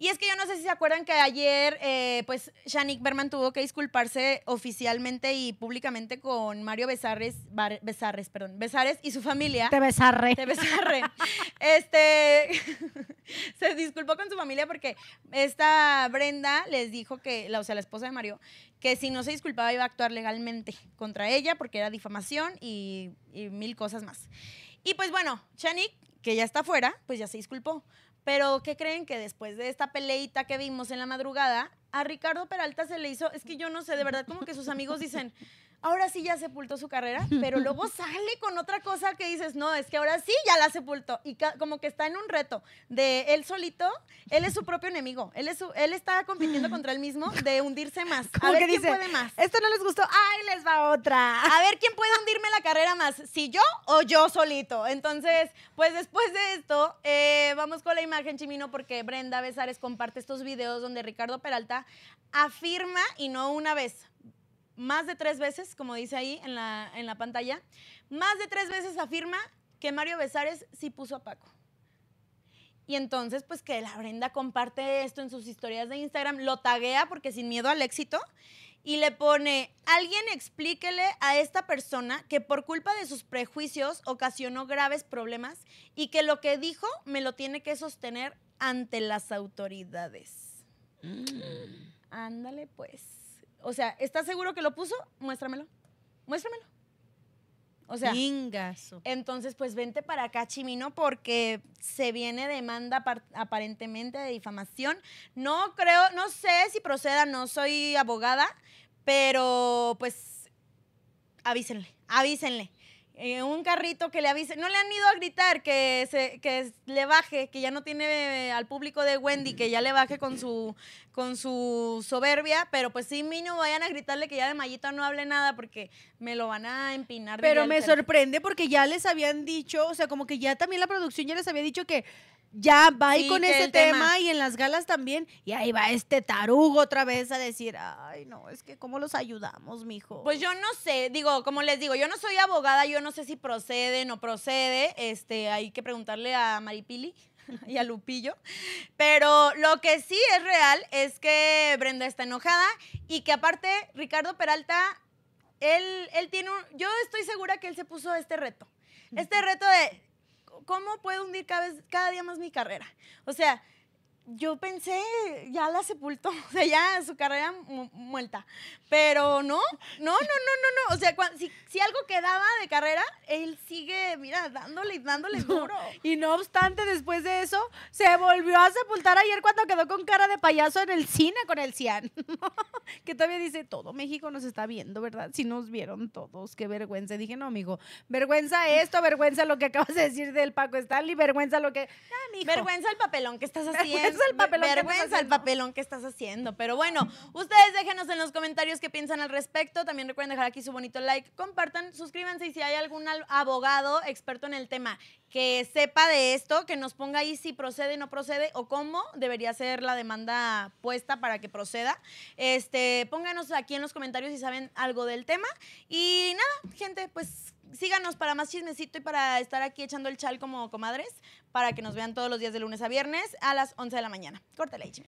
Y es que yo no sé si se acuerdan que ayer, eh, pues, Shanique Berman tuvo que disculparse oficialmente y públicamente con Mario Besares, perdón, Besares y su familia. Te besarre. Te besarre. este, se disculpó con su familia porque esta Brenda les dijo que, la, o sea, la esposa de Mario, que si no se disculpaba iba a actuar legalmente contra ella porque era difamación y, y mil cosas más. Y pues bueno, Shanique que ya está fuera, pues ya se disculpó. Pero, ¿qué creen que después de esta peleita que vimos en la madrugada, a Ricardo Peralta se le hizo, es que yo no sé, de verdad, como que sus amigos dicen, ahora sí ya sepultó su carrera, pero luego sale con otra cosa que dices, no, es que ahora sí ya la sepultó. Y como que está en un reto de él solito, él es su propio enemigo, él, es él está compitiendo contra él mismo de hundirse más. A ver quién puede más. Esto no les gustó, Ay, les va otra. A ver quién puede hundirme la carrera más, si yo o yo solito. Entonces, pues después de esto, eh, vamos con la imagen, Chimino, porque Brenda Besares comparte estos videos donde Ricardo Peralta afirma, y no una vez, más de tres veces, como dice ahí en la, pantalla, más de tres veces afirma que Mario Besares sí puso a Paco. Y entonces, pues que la Brenda comparte esto en sus historias de Instagram, lo taguea porque sin miedo al éxito y le pone, alguien explíquele a esta persona que por culpa de sus prejuicios ocasionó graves problemas y que lo que dijo me lo tiene que sostener ante las autoridades. Mm. Ándale pues. O sea, ¿estás seguro que lo puso? Muéstramelo. Muéstramelo. O sea, entonces pues vente para acá, Chimino, porque se viene demanda aparentemente de difamación. No creo, no sé si proceda, no soy abogada, pero pues avísenle, avísenle en un carrito que le avise. No le han ido a gritar que, se, que le baje, que ya no tiene eh, al público de Wendy, que ya le baje con su, con su soberbia, pero pues sí, mínimo vayan a gritarle que ya de Mayito no hable nada porque me lo van a empinar. Pero me sorprende porque ya les habían dicho, o sea, como que ya también la producción ya les había dicho que ya va ahí con ese tema. y en las galas también. Y ahí va este tarugo otra vez a decir, ay, no, es que cómo los ayudamos, mijo. Pues yo no sé, digo, como les digo, yo no soy abogada, yo no sé si procede, no procede. Este, hay que preguntarle a Maripili y a Lupillo. Pero lo que sí es real es que Brenda está enojada y que aparte Ricardo Peralta, él, él tiene un, yo estoy segura que él se puso este reto. Este reto de ¿cómo puedo hundir cada, vez, cada día más mi carrera? O sea, yo pensé, ya la sepultó, o sea, ya su carrera muerta. Pero no, no, no, no, no, no. O sea, si, algo quedaba de carrera, él sigue, mira, dándole y dándole duro. Y no obstante, después de eso, se volvió a sepultar ayer cuando quedó con cara de payaso en el cine con el Cian. que todavía dice, todo México nos está viendo, ¿verdad? Si nos vieron todos, qué vergüenza. dije, no, amigo, vergüenza esto, vergüenza lo que acabas de decir del Paco Stanley, vergüenza lo que... Ah, vergüenza el papelón que estás haciendo vergüenza el papelón. Vergüenza que el papelón que estás haciendo. Pero bueno, ustedes déjenos en los comentarios qué piensan al respecto. También recuerden dejar aquí su bonito like. Compartan, suscríbanse y si hay algún abogado experto en el tema que sepa de esto, que nos ponga ahí si procede, no procede o cómo debería ser la demanda puesta para que proceda. Este, pónganos aquí en los comentarios si saben algo del tema. Y nada, gente, pues síganos para más chismecito y para estar aquí echando el chal como comadres, para que nos vean todos los días de lunes a viernes a las 11 de la mañana. Córtale, Jimmy.